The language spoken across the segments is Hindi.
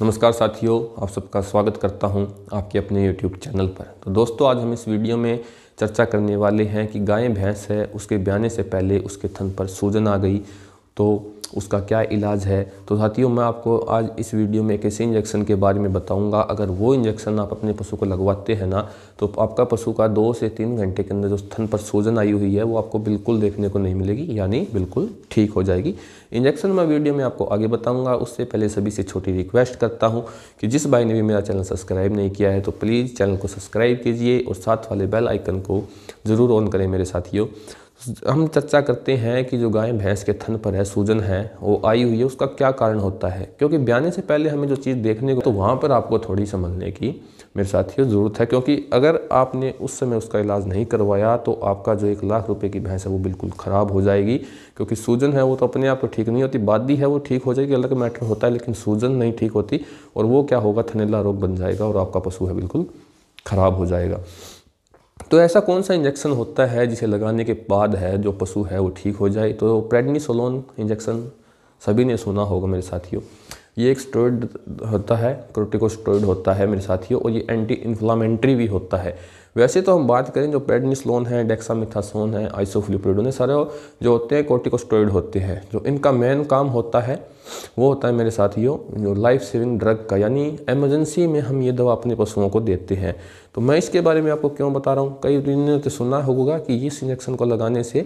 नमस्कार साथियों आप सबका स्वागत करता हूं आपके अपने YouTube चैनल पर तो दोस्तों आज हम इस वीडियो में चर्चा करने वाले हैं कि गाय भैंस है उसके ब्याने से पहले उसके थन पर सूजन आ गई तो उसका क्या इलाज है तो साथियों मैं आपको आज इस वीडियो में एक ऐसे इंजेक्शन के बारे में बताऊंगा अगर वो इंजेक्शन आप अपने पशु को लगवाते हैं ना तो आपका पशु का दो से तीन घंटे के अंदर जो स्थन पर सूजन आई हुई है वो आपको बिल्कुल देखने को नहीं मिलेगी यानी बिल्कुल ठीक हो जाएगी इंजेक्शन मैं वीडियो में आपको आगे बताऊँगा उससे पहले सभी से छोटी रिक्वेस्ट करता हूँ कि जिस भाई ने भी मेरा चैनल सब्सक्राइब नहीं किया है तो प्लीज़ चैनल को सब्सक्राइब कीजिए और साथ वाले बेल आइकन को ज़रूर ऑन करें मेरे साथियों हम चर्चा करते हैं कि जो गाय भैंस के थन पर है सूजन है वो आई हुई है उसका क्या कारण होता है क्योंकि ब्याने से पहले हमें जो चीज़ देखने को तो वहाँ पर आपको थोड़ी समझने की मेरे साथियों ज़रूरत है क्योंकि अगर आपने उस समय उसका इलाज नहीं करवाया तो आपका जो एक लाख रुपए की भैंस है वो बिल्कुल ख़राब हो जाएगी क्योंकि सूजन है वो तो अपने आप को ठीक नहीं होती बादी है वो ठीक हो जाएगी अलग मैटर होता है लेकिन सूजन नहीं ठीक होती और वो क्या होगा थनेला रोग बन जाएगा और आपका पशु है बिल्कुल ख़राब हो जाएगा तो ऐसा कौन सा इंजेक्शन होता है जिसे लगाने के बाद है जो पशु है वो ठीक हो जाए तो प्रेडनीसोलोन इंजेक्शन सभी ने सुना होगा मेरे साथियों ये एक स्टोइड होता है क्रोटिकोस्टोइड होता है मेरे साथियों और ये एंटी इन्फ्लामेंट्री भी होता है वैसे तो हम बात करें जो पेडनिसलोन है डेक्सामिथासोन है आइसोफ्लिप्रोडोन ये सारे जो होते हैं कोर्टिकोस्टोइड होते हैं जो इनका मेन काम होता है वो होता है मेरे साथियों जो लाइफ सेविंग ड्रग का यानी एमरजेंसी में हम ये दवा अपने पशुओं को देते हैं तो मैं इसके बारे में आपको क्यों बता रहा हूँ कई दिन तो सुना होगा कि इस इंजेक्शन को लगाने से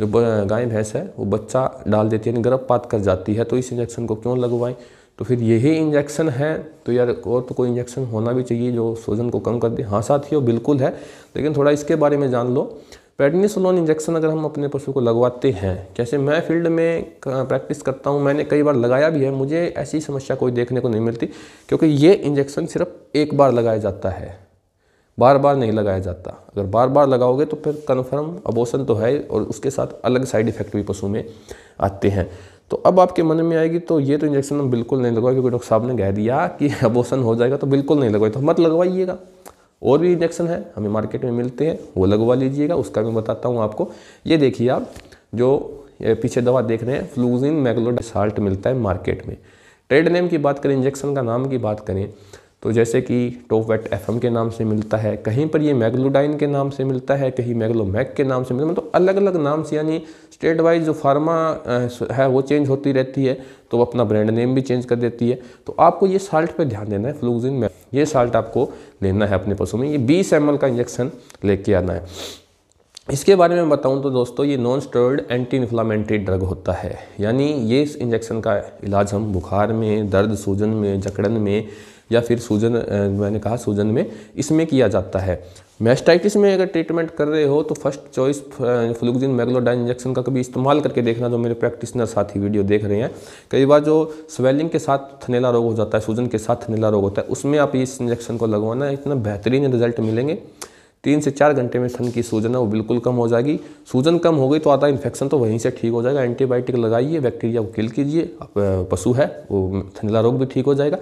जो गाय भैंस है वो बच्चा डाल देती है यानी गर्भपात कर जाती है तो इस इंजेक्शन को क्यों लगवाएं तो फिर यही इंजेक्शन है तो यार और तो कोई इंजेक्शन होना भी चाहिए जो सोजन को कम कर दे हाँ हो बिल्कुल है लेकिन थोड़ा इसके बारे में जान लो पेडनीसोलोन इंजेक्शन अगर हम अपने पशु को लगवाते हैं जैसे मैं फील्ड में प्रैक्टिस करता हूँ मैंने कई बार लगाया भी है मुझे ऐसी समस्या कोई देखने को नहीं मिलती क्योंकि ये इंजेक्शन सिर्फ एक बार लगाया जाता है बार बार नहीं लगाया जाता अगर बार बार लगाओगे तो फिर कन्फर्म अबोसन तो है और उसके साथ अलग साइड इफ़ेक्ट भी पशु में आते हैं तो अब आपके मन में आएगी तो ये तो इंजेक्शन हम बिल्कुल नहीं लगवाए क्योंकि डॉक्टर साहब ने कह दिया कि अबोसन हो जाएगा तो बिल्कुल नहीं लगवाए तो मत लगवाइएगा और भी इंजेक्शन है हमें मार्केट में मिलते हैं वो लगवा लीजिएगा उसका मैं बताता हूँ आपको ये देखिए आप जो पीछे दवा देख रहे हैं फ्लूजिन मैगलोड साल्ट मिलता है मार्केट में ट्रेड नेम की बात करें इंजेक्शन का नाम की बात करें तो जैसे कि टोवेट एफ के नाम से मिलता है कहीं पर ये मैगलोडाइन के नाम से मिलता है कहीं मैगलोमैक के नाम से मिलता है मतलब अलग अलग नाम से यानी स्टेट वाइज जो फार्मा है वो चेंज होती रहती है तो वो अपना ब्रांड नेम भी चेंज कर देती है तो आपको ये साल्ट पे ध्यान देना है फ्लूजिन में ये साल्ट आपको लेना है अपने पशु में ये बीस एम का इंजेक्शन लेके आना है इसके बारे में बताऊँ तो दोस्तों ये non steroidal anti inflammatory drug होता है यानी ये इस इंजेक्शन का इलाज हम बुखार में दर्द सूजन में जकड़न में या फिर सूजन मैंने कहा सूजन में इसमें किया जाता है मैस्टाइटिस में अगर ट्रीटमेंट कर रहे हो तो first choice flunixin meglumine injection का कभी इस्तेमाल करके देखना जो मेरे साथ साथी वीडियो देख रहे हैं कई बार जो स्वेलिंग के साथ थनेला रोग हो जाता है सूजन के साथ थनेला रोग होता है उसमें आप इस इंजेक्शन को लगवाना इतना बेहतरीन रिजल्ट मिलेंगे तीन से चार घंटे में थन की सूजन है वो बिल्कुल कम हो जाएगी सूजन कम हो गई तो आधा इन्फेक्शन तो वहीं से ठीक हो जाएगा एंटीबायोटिक लगाइए बैक्टीरिया को किल कीजिए पशु है वो थनेला रोग भी ठीक हो जाएगा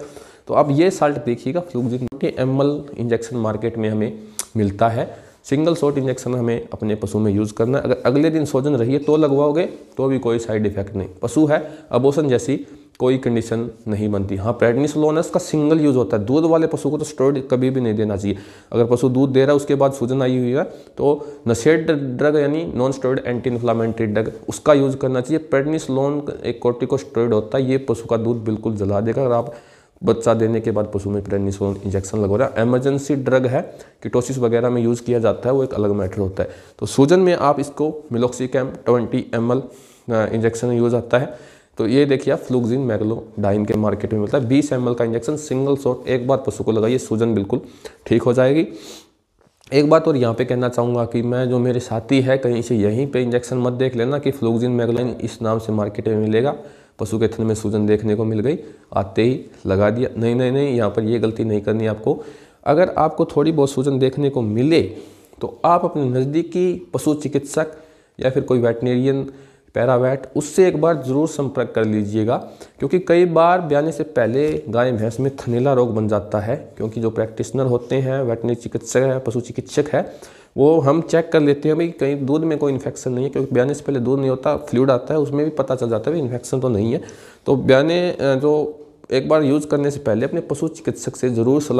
तो आप ये साल्ट देखिएगा फ्लूक्जिन एम इंजेक्शन मार्केट में हमें मिलता है सिंगल शॉट इंजेक्शन हमें अपने पशु में यूज़ करना है अगर अगले दिन सोजन रहिए तो लगवाओगे तो भी कोई साइड इफेक्ट नहीं पशु है अबोसन जैसी कोई कंडीशन नहीं बनती हाँ प्रेडनिसलोनस का सिंगल यूज़ होता है दूध वाले पशु को तो स्टोरेड कभी भी नहीं देना चाहिए अगर पशु दूध दे रहा है उसके बाद सूजन आई हुई है तो नशेड ड्रग यानी non steroidal anti inflammatory drug उसका यूज़ करना चाहिए लोन एक कोर्टिकोस्टोरॉइड होता है ये पशु का दूध बिल्कुल जला देगा अगर आप बच्चा देने के बाद पशु में प्रेनिसोन इंजेक्शन लगवा रहा एमरजेंसी ड्रग है किटोसिस वगैरह में यूज़ किया जाता है वो एक अलग मैटर होता है तो सूजन में आप इसको meloxicam twenty M injection use आता है तो ये देखिए आप मैगलो डाइन के मार्केट में मिलता है बीस एम का इंजेक्शन सिंगल शॉट एक बार पशु को लगाइए सूजन बिल्कुल ठीक हो जाएगी एक बात और यहाँ पे कहना चाहूँगा कि मैं जो मेरे साथी है कहीं से यहीं पे इंजेक्शन मत देख लेना कि फ्लूक्जिन मैगलाइन इस नाम से मार्केट में मिलेगा पशु के थन में सूजन देखने को मिल गई आते ही लगा दिया नहीं नहीं नहीं यहाँ पर ये गलती नहीं करनी आपको अगर आपको थोड़ी बहुत सूजन देखने को मिले तो आप अपने नज़दीकी पशु चिकित्सक या फिर कोई वेटनेरियन पैरावैट उससे एक बार ज़रूर संपर्क कर लीजिएगा क्योंकि कई बार ब्याने से पहले गाय भैंस में थनेला रोग बन जाता है क्योंकि जो प्रैक्टिशनर होते हैं वेटनरी चिकित्सक हैं पशु चिकित्सक है वो हम चेक कर लेते हैं भाई कहीं दूध में कोई इन्फेक्शन नहीं है क्योंकि ब्याने से पहले दूध नहीं होता फ्लूड आता है उसमें भी पता चल जाता है इन्फेक्शन तो नहीं है तो ब्याने जो एक बार यूज़ करने से पहले अपने पशु चिकित्सक से ज़रूर सलाह